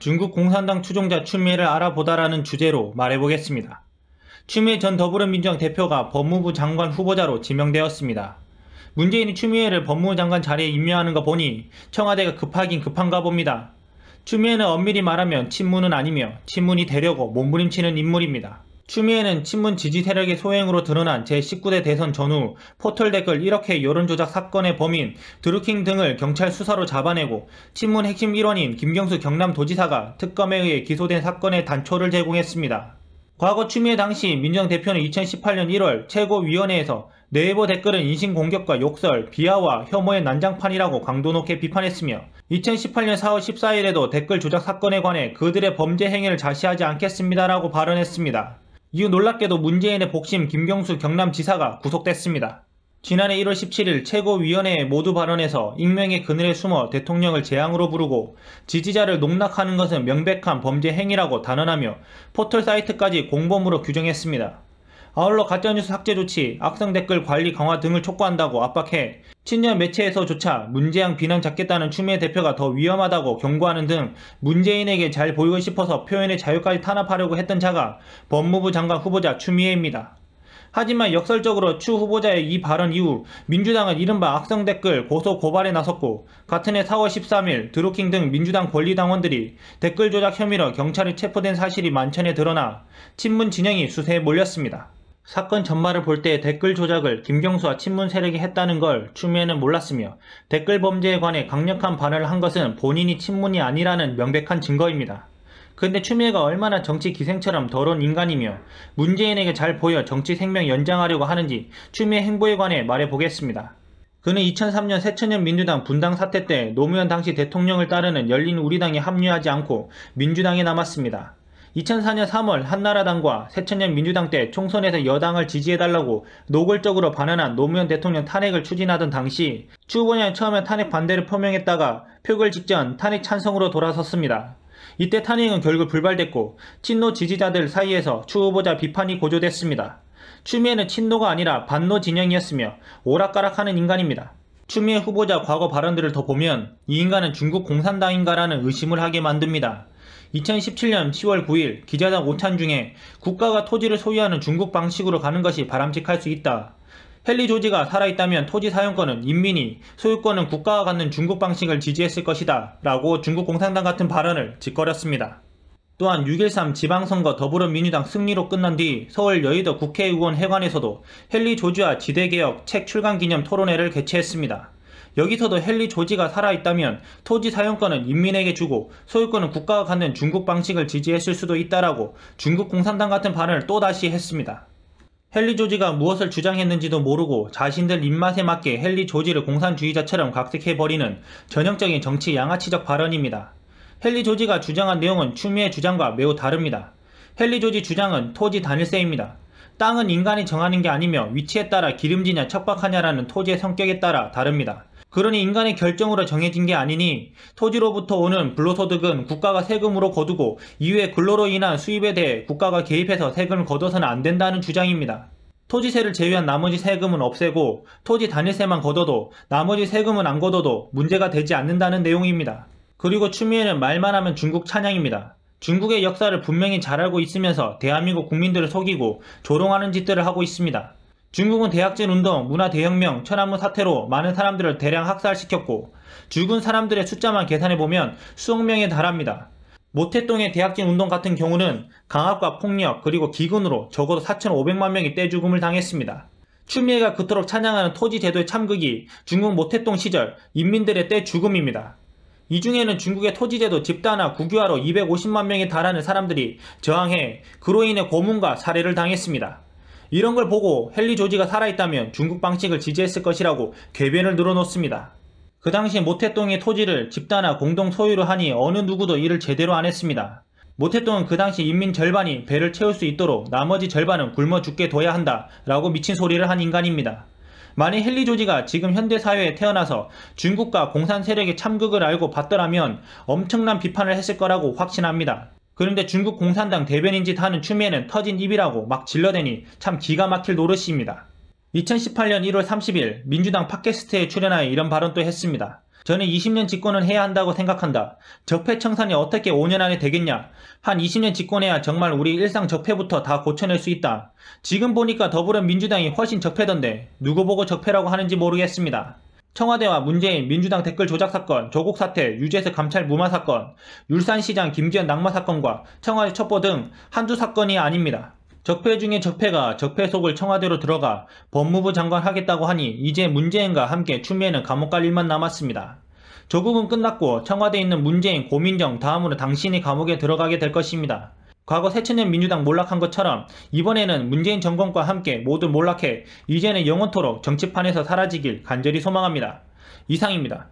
중국 공산당 추종자 추미애를 알아보다라는 주제로 말해보겠습니다. 추미애 전 더불어민주당 대표가 법무부 장관 후보자로 지명되었습니다. 문재인이 추미애를 법무부 장관 자리에 임명하는 거 보니 청와대가 급하긴 급한가 봅니다. 추미애는 엄밀히 말하면 친문은 아니며 친문이 되려고 몸부림치는 인물입니다. 추미애는 친문 지지 세력의 소행으로 드러난 제19대 대선 전후 포털 댓글 이렇게 여론조작 사건의 범인 드루킹 등을 경찰 수사로 잡아내고 친문 핵심 일원인 김경수 경남도지사가 특검에 의해 기소된 사건의 단초를 제공했습니다. 과거 추미애 당시 민정대표는 2018년 1월 최고위원회에서 네이버 댓글은 인신공격과 욕설, 비하와 혐오의 난장판이라고 강도 높게 비판했으며 2018년 4월 14일에도 댓글 조작 사건에 관해 그들의 범죄 행위를 자시하지 않겠습니다라고 발언했습니다. 이후 놀랍게도 문재인의 복심 김경수 경남지사가 구속됐습니다. 지난해 1월 17일 최고위원회 의 모두 발언에서 익명의 그늘에 숨어 대통령을 재앙으로 부르고 지지자를 농락하는 것은 명백한 범죄 행위라고 단언하며 포털 사이트까지 공범으로 규정했습니다. 아울러 가짜뉴스 삭제 조치, 악성 댓글 관리 강화 등을 촉구한다고 압박해 친년 매체에서조차 문재양 비난 잡겠다는 추미애 대표가 더 위험하다고 경고하는 등 문재인에게 잘 보이고 싶어서 표현의 자유까지 탄압하려고 했던 자가 법무부 장관 후보자 추미애입니다. 하지만 역설적으로 추 후보자의 이 발언 이후 민주당은 이른바 악성 댓글 고소 고발에 나섰고 같은 해 4월 13일 드루킹 등 민주당 권리당원들이 댓글 조작 혐의로 경찰에 체포된 사실이 만천에 드러나 친문 진영이 수세에 몰렸습니다. 사건 전말을 볼 때 댓글 조작을 김경수와 친문 세력이 했다는 걸 추미애는 몰랐으며 댓글 범죄에 관해 강력한 반응을 한 것은 본인이 친문이 아니라는 명백한 증거입니다. 근데 추미애가 얼마나 정치 기생처럼 더러운 인간이며 문재인에게 잘 보여 정치 생명 연장하려고 하는지 추미애 행보에 관해 말해보겠습니다. 그는 2003년 새천년 민주당 분당 사태 때 노무현 당시 대통령을 따르는 열린 우리당에 합류하지 않고 민주당에 남았습니다. 2004년 3월 한나라당과 새천년 민주당 때 총선에서 여당을 지지해달라고 노골적으로 반환한 노무현 대통령 탄핵을 추진하던 당시 추후보냐는 처음에 탄핵 반대를 표명했다가 표결 직전 탄핵 찬성으로 돌아섰습니다. 이때 탄핵은 결국 불발됐고 친노 지지자들 사이에서 추 후보자 비판이 고조됐습니다. 추미애는 친노가 아니라 반노 진영이었으며 오락가락하는 인간입니다. 추미애 후보자 과거 발언들을 더 보면 이 인간은 중국 공산당인가라는 의심을 하게 만듭니다. 2017년 10월 9일 기자단 오찬 중에 국가가 토지를 소유하는 중국 방식으로 가는 것이 바람직할 수 있다. 헨리 조지가 살아있다면 토지 사용권은 인민이, 소유권은 국가가 갖는 중국 방식을 지지했을 것이다. 라고 중국 공산당 같은 발언을 짓거렸습니다. 또한 6.13 지방선거 더불어민주당 승리로 끝난 뒤 서울 여의도 국회의원 회관에서도 헨리 조지와 지대개혁 책 출간 기념 토론회를 개최했습니다. 여기서도 헨리 조지가 살아있다면 토지 사용권은 인민에게 주고 소유권은 국가가 갖는 중국 방식을 지지했을 수도 있다라고 중국 공산당 같은 발언을 또다시 했습니다. 헨리 조지가 무엇을 주장했는지도 모르고 자신들 입맛에 맞게 헨리 조지를 공산주의자처럼 각색해버리는 전형적인 정치 양아치적 발언입니다. 헨리 조지가 주장한 내용은 추미애 주장과 매우 다릅니다. 헨리 조지 주장은 토지 단일세입니다. 땅은 인간이 정하는 게 아니며 위치에 따라 기름지냐 척박하냐라는 토지의 성격에 따라 다릅니다. 그러니 인간의 결정으로 정해진 게 아니니 토지로부터 오는 불로소득은 국가가 세금으로 거두고 이후에 근로로 인한 수입에 대해 국가가 개입해서 세금을 거둬서는 안 된다는 주장입니다. 토지세를 제외한 나머지 세금은 없애고 토지 단위세만거둬도 나머지 세금은 안거둬도 문제가 되지 않는다는 내용입니다. 그리고 추미애는 말만 하면 중국 찬양입니다. 중국의 역사를 분명히 잘 알고 있으면서 대한민국 국민들을 속이고 조롱하는 짓들을 하고 있습니다. 중국은 대학진 운동, 문화 대혁명, 천안문 사태로 많은 사람들을 대량 학살시켰고 죽은 사람들의 숫자만 계산해보면 수억 명에 달합니다. 모태똥의 대학진 운동 같은 경우는 강압과 폭력 그리고 기근으로 적어도 4,500만 명이 떼죽음을 당했습니다. 추미애가 그토록 찬양하는 토지 제도의 참극이 중국 모태똥 시절 인민들의 떼죽음입니다. 이 중에는 중국의 토지제도 집단화 국유화로 250만 명이 달하는 사람들이 저항해 그로 인해 고문과 살해를 당했습니다. 이런 걸 보고 헨리 조지가 살아있다면 중국 방식을 지지했을 것이라고 궤변을 늘어놓습니다. 그 당시 모태똥의 토지를 집단화 공동 소유로 하니 어느 누구도 이를 제대로 안 했습니다. 모태똥은 그 당시 인민 절반이 배를 채울 수 있도록 나머지 절반은 굶어 죽게 둬야 한다 라고 미친 소리를 한 인간입니다. 만일 헨리 조지가 지금 현대사회에 태어나서 중국과 공산 세력의 참극을 알고 봤더라면 엄청난 비판을 했을 거라고 확신합니다. 그런데 중국 공산당 대변인 짓 하는 추미애는 터진 입이라고 막 질러대니 참 기가 막힐 노릇입니다. 2018년 1월 30일 민주당 팟캐스트에 출연하여 이런 발언도 했습니다. 저는 20년 집권을 해야 한다고 생각한다. 적폐 청산이 어떻게 5년 안에 되겠냐? 한 20년 집권해야 정말 우리 일상 적폐부터 다 고쳐낼 수 있다. 지금 보니까 더불어민주당이 훨씬 적폐던데 누구 보고 적폐라고 하는지 모르겠습니다. 청와대와 문재인 민주당 댓글 조작 사건, 조국 사태, 유재석 감찰 무마 사건, 율산시장 김기현 낙마 사건과 청와대 첩보 등 한두 사건이 아닙니다. 적폐 중에 적폐가 적폐 속을 청와대로 들어가 법무부 장관 하겠다고 하니 이제 문재인과 함께 추미애는 감옥 갈 일만 남았습니다. 조국은 끝났고 청와대에 있는 문재인, 고민정 다음으로 당신이 감옥에 들어가게 될 것입니다. 과거 새천년 민주당 몰락한 것처럼 이번에는 문재인 정권과 함께 모두 몰락해 이제는 영원토록 정치판에서 사라지길 간절히 소망합니다. 이상입니다.